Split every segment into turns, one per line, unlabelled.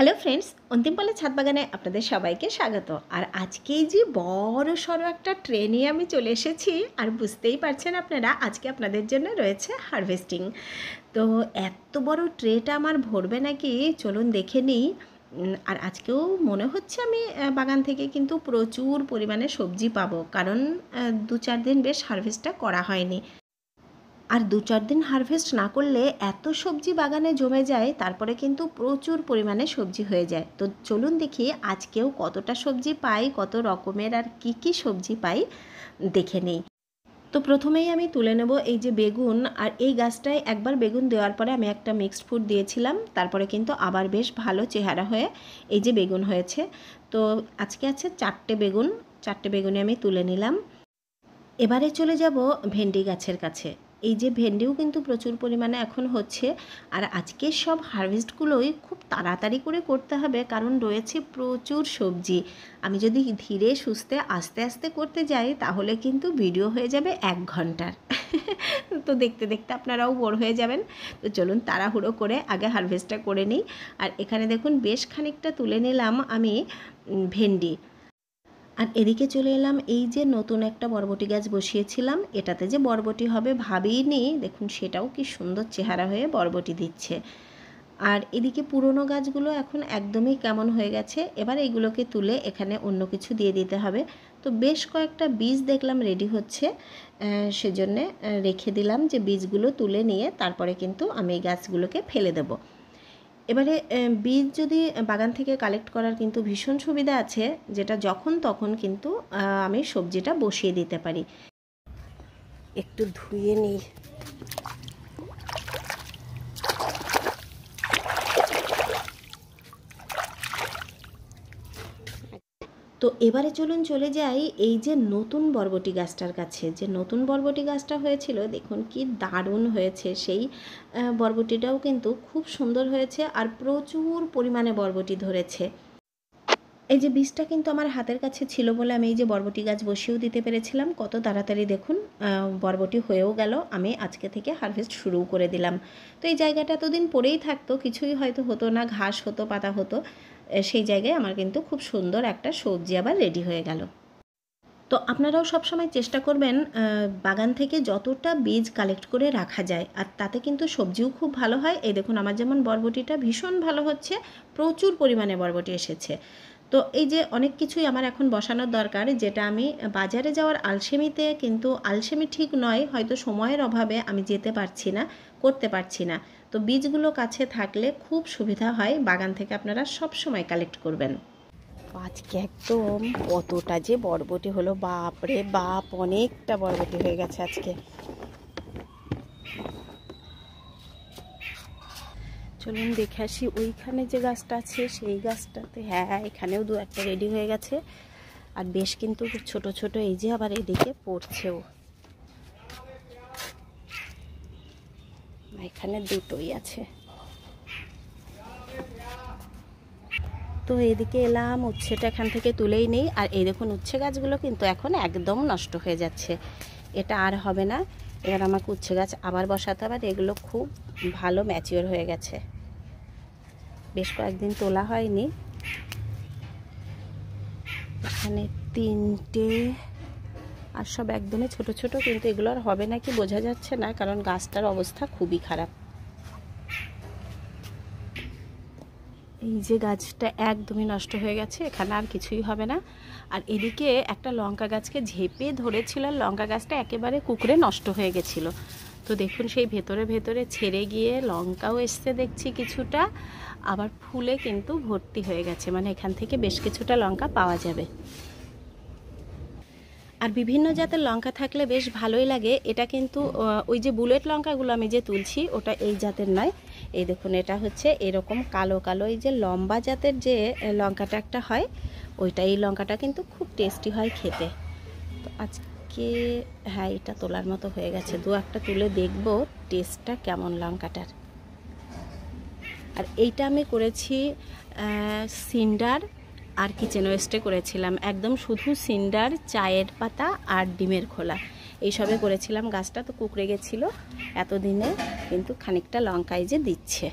hello friends অন্তিমপালের ছাদ বাগানে আপনাদের সবাইকে স্বাগত আর আজকেই যে বড় সড়ো একটা ট্রেনে আমি চলে এসেছি আর বুঝতেই পারছেন আপনারা আজকে আপনাদের জন্য রয়েছে হারভেস্টিং তো এত বড় ট্রেটা আমার ভরবে নাকি চলুন দেখে নিই আর আজকেও মনে হচ্ছে আমি বাগান থেকে কিন্তু প্রচুর পরিমাণে সবজি পাবো কারণ দু চার দিন বেশ হারভেস্টটা করা হয়নি আর দু চার দিন হারভেস্ট না করলে এত সবজি বাগানে জমে যায় তারপরে কিন্তু প্রচুর পরিমাণে সবজি হয়ে যায় তো চলুন দেখি আজকেও কতটা সবজি পাই কত রকমের আর কি কি সবজি পাই দেখে নেই তো প্রথমেই আমি তুলে নেব এই যে বেগুন আর এই গাছটায় একবার বেগুন দেওয়ার পরে আমি একটা মিক্সড ফুড দিয়েছিলাম তারপরে কিন্তু আবার বেশ ভালো চেহারা হয়ে এই যে বেগুন হয়েছে তো আজকে আছে চারটে বেগুন চারটে বেগুনে আমি তুলে নিলাম এবারে চলে যাব ভেন্ডি গাছের কাছে এই যে ভেন্ডিও কিন্তু প্রচুর পরিমাণে এখন হচ্ছে আর আজকের সব হারভেস্টগুলোই খুব তাড়াতাড়ি করে করতে হবে কারণ রয়েছে প্রচুর সবজি আমি যদি ধীরে সুস্থে আস্তে আস্তে করতে যাই তাহলে কিন্তু ভিডিও হয়ে যাবে এক ঘন্টার তো দেখতে দেখতে আপনারাও বড় হয়ে যাবেন তো চলুন তাড়াহুড়ো করে আগে হারভেস্টটা করে নিই আর এখানে দেখুন বেশ খানিকটা তুলে নিলাম আমি ভেন্ডি আর এদিকে চলে এলাম এই যে নতুন একটা বরবটি গাছ বসিয়েছিলাম এটাতে যে বরবটি হবে ভাবিনি দেখুন সেটাও কি সুন্দর চেহারা হয়ে বরবটি দিচ্ছে আর এদিকে পুরনো গাছগুলো এখন একদমই কেমন হয়ে গেছে এবার এইগুলোকে তুলে এখানে অন্য কিছু দিয়ে দিতে হবে তো বেশ কয়েকটা বীজ দেখলাম রেডি হচ্ছে সেজন্যে রেখে দিলাম যে বীজগুলো তুলে নিয়ে তারপরে কিন্তু আমি এই গাছগুলোকে ফেলে দেবো এবারে বীজ যদি বাগান থেকে কালেক্ট করার কিন্তু ভীষণ সুবিধা আছে যেটা যখন তখন কিন্তু আমি সবজিটা বসিয়ে দিতে পারি একটু ধুয়ে নিই তো এবারে চলুন চলে যাই এই যে নতুন বরবটি গাছটার কাছে যে নতুন বরবটি গাছটা হয়েছিল দেখুন কি দারুণ হয়েছে সেই বরবটিটাও কিন্তু খুব সুন্দর হয়েছে আর প্রচুর পরিমাণে বরবটি ধরেছে এই যে বীজটা কিন্তু আমার হাতের কাছে ছিল বলে আমি এই যে বরবটি গাছ বসিয়েও দিতে পেরেছিলাম কত তাড়াতাড়ি দেখুন বরবটি হয়েও গেল আমি আজকে থেকে হারভেস্ট শুরু করে দিলাম তো এই জায়গাটা এতদিন পরেই থাকতো কিছুই হয়তো হতো না ঘাস হতো পাতা হতো সেই জায়গায় আমার কিন্তু খুব সুন্দর একটা সবজি আবার রেডি হয়ে গেল তো আপনারাও সবসময় চেষ্টা করবেন বাগান থেকে যতটা বীজ কালেক্ট করে রাখা যায় আর তাতে কিন্তু সবজিও খুব ভালো হয় এই দেখুন আমার যেমন বরবটিটা ভীষণ ভালো হচ্ছে প্রচুর পরিমাণে বরবটি এসেছে তো এই যে অনেক কিছুই আমার এখন বসানোর দরকার যেটা আমি বাজারে যাওয়ার আলসেমিতে কিন্তু আলসেমি ঠিক নয় হয়তো সময়ের অভাবে আমি যেতে পারছি না করতে পারছি না তো বীজগুলো কাছে থাকলে খুব সুবিধা হয় বাগান থেকে আপনারা সব সময় কালেক্ট করবেন আজকে একদম কতটা যে বরবটি হলো বাপ রে বাপ অনেকটা বরবটি হয়ে গেছে আজকে চলুন দেখে আসি ওইখানে যে গাছটা আছে সেই গাছটাতে হ্যাঁ এখানেও দু একটা রেডি হয়ে গেছে আর বেশ কিন্তু ছোট ছোট এই যে আবার এদিকে পড়ছেও এখানে দুটোই আছে তো এদিকে এলাম উচ্ছেটা এখান থেকে তুলেই নেই আর এই দেখুন উচ্ছে গাছগুলো কিন্তু এখন একদম নষ্ট হয়ে যাচ্ছে এটা আর হবে না এবার আমাকে উচ্ছে গাছ আবার বসাতে হবে এগুলো খুব ভালো ম্যাচিওর হয়ে গেছে বেশ কয়েকদিন তোলা হয়নি এখানে তিনটে আর সব একদমই ছোট ছোট কিন্তু এগুলো আর হবে নাকি বোঝা যাচ্ছে না কারণ গাছটার অবস্থা খুবই খারাপ এই যে গাছটা একদমই নষ্ট হয়ে গেছে এখানে আর কিছুই হবে না আর এদিকে একটা লঙ্কা গাছকে ঝেপে ধরেছিল আর লঙ্কা গাছটা একেবারে কুকুরে নষ্ট হয়ে গেছিল তো দেখুন সেই ভেতরে ভেতরে ছেড়ে গিয়ে লঙ্কাও এসছে দেখছি কিছুটা আবার ফুলে কিন্তু ভর্তি হয়ে গেছে মানে এখান থেকে বেশ কিছুটা লঙ্কা পাওয়া যাবে আর বিভিন্ন জাতের লঙ্কা থাকলে বেশ ভালোই লাগে এটা কিন্তু ওই যে বুলেট লঙ্কাগুলো আমি যে তুলছি ওটা এই জাতের নয় এই দেখুন এটা হচ্ছে এরকম কালো কালো এই যে লম্বা জাতের যে লঙ্কাটা একটা হয় ওইটা এই লঙ্কাটা কিন্তু খুব টেস্টি হয় খেতে তো আজকে হ্যাঁ এটা তোলার মতো হয়ে গেছে দু একটা তুলে দেখব টেস্টটা কেমন লঙ্কাটার আর এইটা আমি করেছি সিন্ডার আর কিচেন ওয়েস্টে করেছিলাম একদম শুধু সিন্ডার চায়ের পাতা আর ডিমের খোলা এইসবে করেছিলাম গাছটা তো কুকড়ে গেছিল এতদিনে কিন্তু খানিকটা লঙ্কায় যে দিচ্ছে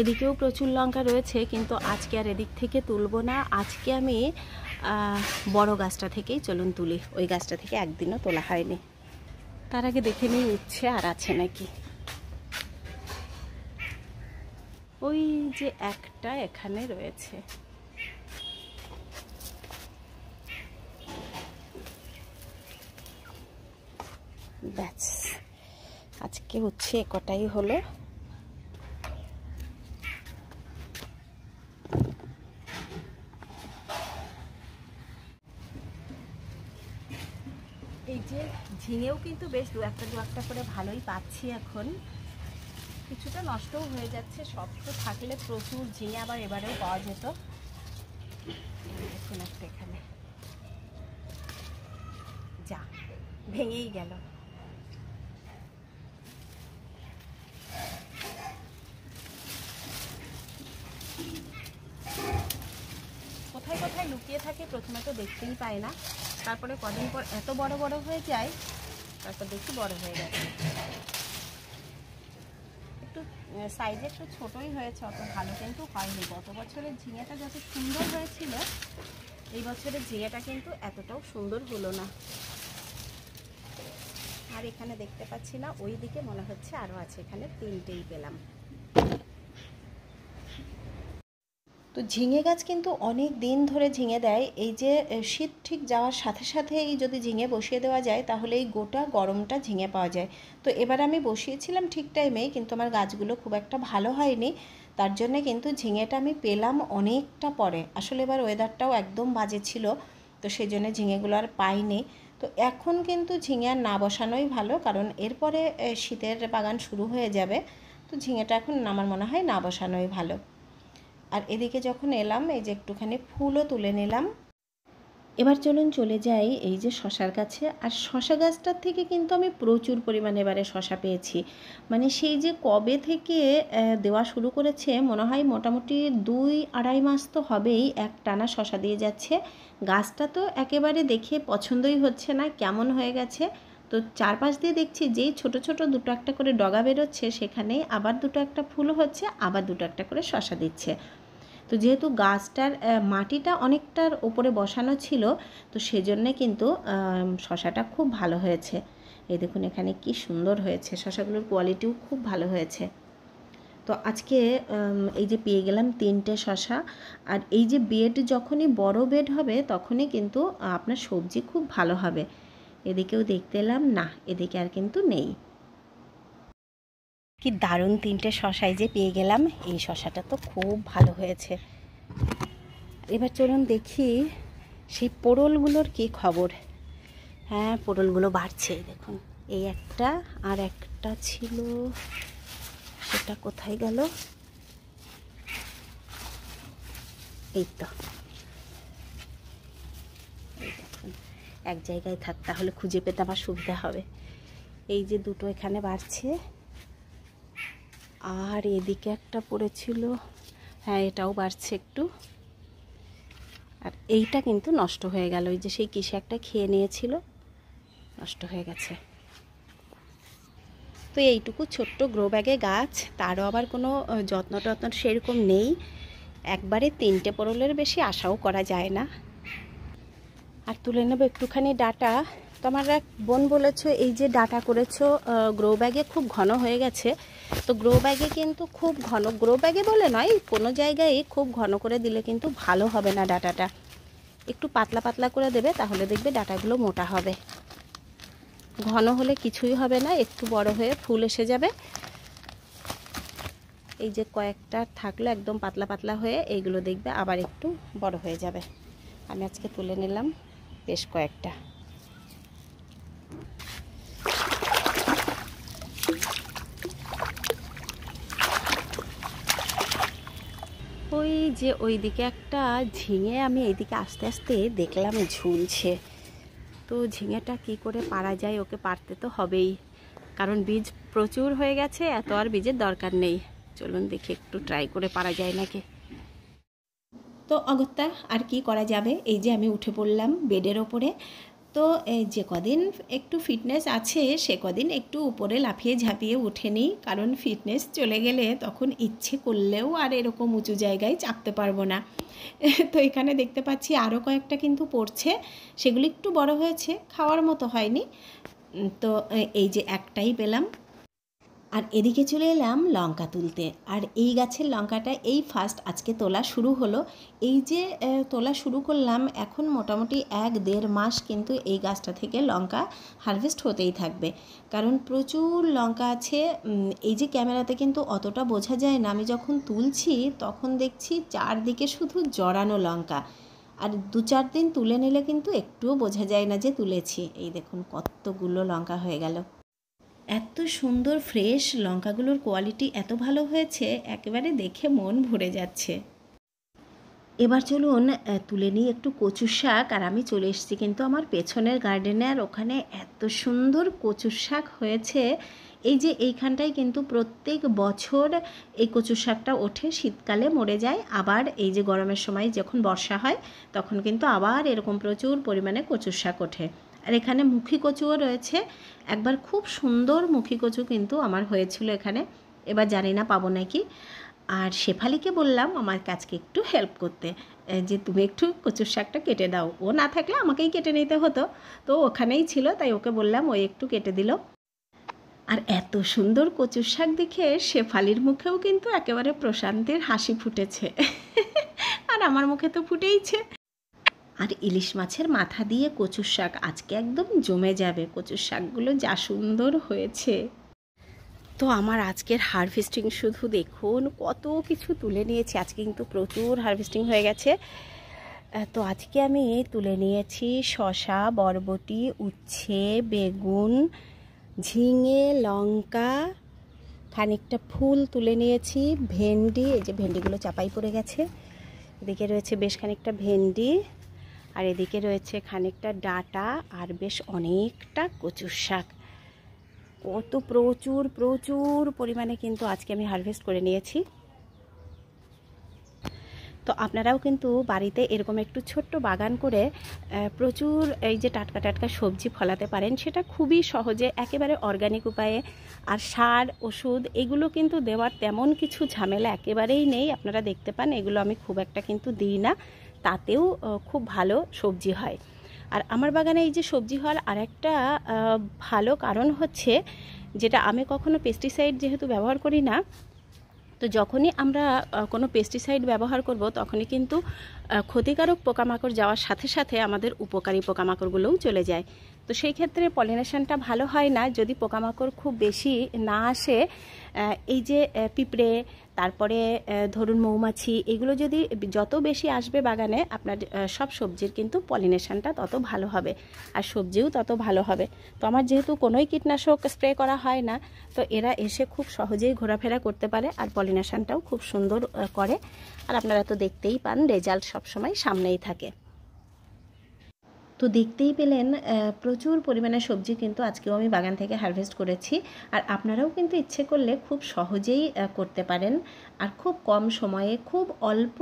এদিকেও প্রচুর লঙ্কা রয়েছে কিন্তু আজকে আর এদিক থেকে তুলবো না আজকে আমি বড় গাছটা থেকেই চলুন তুলি ওই গাছটা থেকে একদিনও তোলা হয়নি তার আগে দেখে নিয়ে উঠছে আর আছে নাকি ওই যে একটা এখানে রয়েছে ব্যাস আজকে হচ্ছে কটাই হলো এই যে ঝিঙেও কিন্তু বেশ দু একটা দু একটা করে ভালোই পাচ্ছি এখন কিছুটা নষ্টও হয়ে যাচ্ছে শক্ত থাকলে প্রচুর ঝিঙে আবার এবারেও পাওয়া যেত দেখুন একটা এখানে যা ভেঙেই গেল কোথায় কোথায় লুকিয়ে থাকে প্রথমে তো দেখতেই পায় না তারপরে কদিন পর এত বড় বড় হয়ে যায় তারপর দেখি বড় হয়ে গেছে সাইজ একটু ছোটোই হয়েছে অত ভালো কিন্তু হয়নি গত বছরের ঝিঙেটা যত সুন্দর হয়েছিল এই বছরের ঝিঙেটা কিন্তু এতটাও সুন্দর হলো না আর এখানে দেখতে পাচ্ছি না ওই দিকে মনে হচ্ছে আরও আছে এখানে তিনটেই পেলাম তো ঝিঙে গাছ কিন্তু অনেক দিন ধরে ঝিঙে দেয় এই যে শীত ঠিক যাওয়ার সাথে সাথেই যদি ঝিঙে বসিয়ে দেওয়া যায় তাহলে এই গোটা গরমটা ঝিঙে পাওয়া যায় তো এবার আমি বসিয়েছিলাম ঠিক টাইমেই কিন্তু আমার গাছগুলো খুব একটা ভালো হয়নি তার জন্যে কিন্তু ঝিঙেটা আমি পেলাম অনেকটা পরে আসলে এবার ওয়েদারটাও একদম বাজে ছিল তো সেই জন্য ঝিঙেগুলো আর পাইনি তো এখন কিন্তু ঝিঙে আর না বসানোই ভালো কারণ এরপরে শীতের বাগান শুরু হয়ে যাবে তো ঝিঙেটা এখন আমার মনে হয় না বসানোই ভালো আর এদিকে যখন এলাম এই যে একটুখানি ফুলও তুলে নিলাম এবার চলুন চলে যাই এই যে শশার গাছে আর শশা গাছটার থেকে কিন্তু আমি প্রচুর পরিমাণে এবারে শশা পেয়েছি মানে সেই যে কবে থেকে দেওয়া শুরু করেছে মনে হয় মোটামুটি দুই আড়াই মাস তো হবেই এক টানা শশা দিয়ে যাচ্ছে গাছটা তো একেবারে দেখে পছন্দই হচ্ছে না কেমন হয়ে গেছে তো চারপাশ দিয়ে দেখছি যেই ছোট ছোট দুটো একটা করে ডগা বেরোচ্ছে সেখানে আবার দুটো একটা ফুলও হচ্ছে আবার দুটো একটা করে শশা দিচ্ছে তো যেহেতু গাছটার মাটিটা অনেকটার ওপরে বসানো ছিল তো সেজন্যে কিন্তু শশাটা খুব ভালো হয়েছে এই দেখুন এখানে কি সুন্দর হয়েছে শশাগুলোর কোয়ালিটিও খুব ভালো হয়েছে তো আজকে এই যে পেয়ে গেলাম তিনটে শশা আর এই যে বেড যখনই বড় বেড হবে তখনই কিন্তু আপনার সবজি খুব ভালো হবে এদিকেও দেখতে এলাম না এদিকে আর কিন্তু নেই কি দারুণ তিনটে শশাই যে পেয়ে গেলাম এই শশাটা তো খুব ভালো হয়েছে এবার চলুন দেখি সেই পোড়লগুলোর কি খবর হ্যাঁ পোড়লগুলো বাড়ছে দেখুন এই একটা আর একটা ছিল সেটা কোথায় গেল এই তো এক জায়গায় থাক তাহলে খুঁজে পেতে আমার সুবিধা হবে এই যে দুটো এখানে বাড়ছে আর এদিকে একটা পড়েছিল হ্যাঁ এটাও বাড়ছে একটু আর এইটা কিন্তু নষ্ট হয়ে গেল ওই যে সেই কিসে একটা খেয়ে নিয়েছিল নষ্ট হয়ে গেছে তো এইটুকু ছোট্ট গ্রো ব্যাগে গাছ তারও আবার কোনো যত্ন টত্ন সেরকম নেই একবারে তিনটে পরলের বেশি আশাও করা যায় না আর তুলে নেবো একটুখানি ডাটা তোমার এক বোন বলেছো এই যে ডাটা করেছো গ্রো ব্যাগে খুব ঘন হয়ে গেছে তো গ্রো ব্যাগে কিন্তু খুব ঘন গ্রো ব্যাগে বলে নয় কোনো জায়গায় খুব ঘন করে দিলে কিন্তু ভালো হবে না ডাটাটা একটু পাতলা পাতলা করে দেবে তাহলে দেখবে ডাটাগুলো মোটা হবে ঘন হলে কিছুই হবে না একটু বড় হয়ে ফুল এসে যাবে এই যে কয়েকটা থাকলো একদম পাতলা পাতলা হয়ে এইগুলো দেখবে আবার একটু বড় হয়ে যাবে আমি আজকে তুলে নিলাম বেশ কয়েকটা ওই যে ওইদিকে একটা ঝিঙে আমি এইদিকে আস্তে আস্তে দেখলাম ঝুলছে তো ঝিঙেটা কি করে পারা যায় ওকে পারতে তো হবেই কারণ বীজ প্রচুর হয়ে গেছে এত আর বীজের দরকার নেই চলুন দেখি একটু ট্রাই করে পারা যায় নাকি তো অগত্যা আর কি করা যাবে এই যে আমি উঠে পড়লাম বেডের ওপরে তো যে কদিন একটু ফিটনেস আছে সে কদিন একটু উপরে লাফিয়ে ঝাঁপিয়ে উঠে নিই কারণ ফিটনেস চলে গেলে তখন ইচ্ছে করলেও আর এরকম উঁচু জায়গায় চাপতে পারবো না তো এখানে দেখতে পাচ্ছি আরও কয়েকটা কিন্তু পড়ছে সেগুলি একটু বড় হয়েছে খাওয়ার মতো হয়নি তো এই যে একটাই পেলাম আর এদিকে চলে এলাম লঙ্কা তুলতে আর এই গাছের লঙ্কাটা এই ফার্স্ট আজকে তোলা শুরু হলো এই যে তোলা শুরু করলাম এখন মোটামুটি এক দেড় মাস কিন্তু এই গাছটা থেকে লঙ্কা হারভেস্ট হতেই থাকবে কারণ প্রচুর লঙ্কা আছে এই যে ক্যামেরাতে কিন্তু অতটা বোঝা যায় না আমি যখন তুলছি তখন দেখছি চারদিকে শুধু জড়ানো লঙ্কা আর দু চার দিন তুলে নিলে কিন্তু একটুও বোঝা যায় না যে তুলেছি এই দেখুন কতগুলো লঙ্কা হয়ে গেল এত সুন্দর ফ্রেশ লঙ্কাগুলোর কোয়ালিটি এত ভালো হয়েছে একেবারে দেখে মন ভরে যাচ্ছে এবার চলুন তুলে নিই একটু কচু শাক আর আমি চলে এসেছি কিন্তু আমার পেছনের গার্ডেনে আর ওখানে এত সুন্দর কচু শাক হয়েছে এই যে এইখানটায় কিন্তু প্রত্যেক বছর এই কচু শাকটা ওঠে শীতকালে মরে যায় আবার এই যে গরমের সময় যখন বর্ষা হয় তখন কিন্তু আবার এরকম প্রচুর পরিমাণে কচুর শাক ওঠে আর এখানে মুখী কচুও রয়েছে একবার খুব সুন্দর মুখী কচু কিন্তু আমার হয়েছিল এখানে এবার জানি না পাবো নাকি আর শেফালিকে বললাম আমার কাজকে একটু হেল্প করতে যে তুমি একটু কচুর শাকটা কেটে দাও ও না থাকলে আমাকেই কেটে নিতে হতো তো ওখানেই ছিল তাই ওকে বললাম ওই একটু কেটে দিল আর এত সুন্দর কচুর শাক দেখে শেফালির মুখেও কিন্তু একেবারে প্রশান্তির হাসি ফুটেছে আর আমার মুখে তো ফুটেইছে আর ইলিশ মাছের মাথা দিয়ে কচুর শাক আজকে একদম জমে যাবে কচুর শাকগুলো যা সুন্দর হয়েছে তো আমার আজকের হারভেস্টিং শুধু দেখুন কত কিছু তুলে নিয়েছি আজকে কিন্তু প্রচুর হারভেস্টিং হয়ে গেছে তো আজকে আমি তুলে নিয়েছি শশা বরবটি উচ্ছে বেগুন ঝিঙে লঙ্কা খানিকটা ফুল তুলে নিয়েছি ভেন্ডি এই যে ভেন্ডিগুলো চাপাই পড়ে গেছে এদিকে রয়েছে বেশ খানিকটা ভেন্ডি আর এদিকে রয়েছে খানিকটা ডাটা আর বেশ অনেকটা কচুর শাক কত প্রচুর প্রচুর পরিমাণে কিন্তু আজকে আমি হারভেস্ট করে নিয়েছি তো আপনারাও কিন্তু বাড়িতে এরকম একটু ছোট্ট বাগান করে প্রচুর এই যে টাটকা টাটকা সবজি ফলাতে পারেন সেটা খুবই সহজে একেবারে অর্গানিক উপায়ে আর সার ওষুধ এগুলো কিন্তু দেওয়ার তেমন কিছু ঝামেলা একেবারেই নেই আপনারা দেখতে পান এগুলো আমি খুব একটা কিন্তু দিই না তাতেও খুব ভালো সবজি হয় আর আমার বাগানে এই যে সবজি হওয়ার আরেকটা ভালো কারণ হচ্ছে যেটা আমি কখনো পেস্টিসাইড যেহেতু ব্যবহার করি না তো যখনই আমরা কোনো পেস্টিসাইড ব্যবহার করব তখনই কিন্তু ক্ষতিকারক পোকামাকড় যাওয়ার সাথে সাথে আমাদের উপকারী পোকামাকড়গুলোও চলে যায় তো সেই ক্ষেত্রে পলিনেশনটা ভালো হয় না যদি পোকামাকড় খুব বেশি না আসে এই যে পিঁপড়ে তারপরে ধরুন মৌমাছি এগুলো যদি যত বেশি আসবে বাগানে আপনার সব সবজির কিন্তু পলিনেশনটা তত ভালো হবে আর সবজিও তত ভালো হবে তো আমার যেহেতু কোনোই কীটনাশক স্প্রে করা হয় না তো এরা এসে খুব সহজেই ঘোরাফেরা করতে পারে আর পলিনেশনটাও খুব সুন্দর করে আর আপনারা তো দেখতেই পান রেজাল্ট সবসময় সামনেই থাকে তো দেখতেই পেলেন প্রচুর পরিমাণে সবজি কিন্তু আজকেও আমি বাগান থেকে হারভেস্ট করেছি আর আপনারাও কিন্তু ইচ্ছে করলে খুব সহজেই করতে পারেন আর খুব কম সময়ে খুব অল্প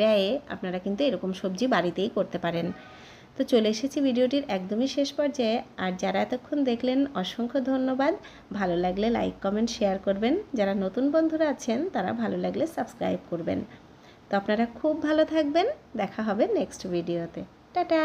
ব্যয়ে আপনারা কিন্তু এরকম সবজি বাড়িতেই করতে পারেন তো চলে এসেছি ভিডিওটির একদমই শেষ পর্যায়ে আর যারা এতক্ষণ দেখলেন অসংখ্য ধন্যবাদ ভালো লাগলে লাইক কমেন্ট শেয়ার করবেন যারা নতুন বন্ধুরা আছেন তারা ভালো লাগলে সাবস্ক্রাইব করবেন তো আপনারা খুব ভালো থাকবেন দেখা হবে নেক্সট ভিডিওতে টাটা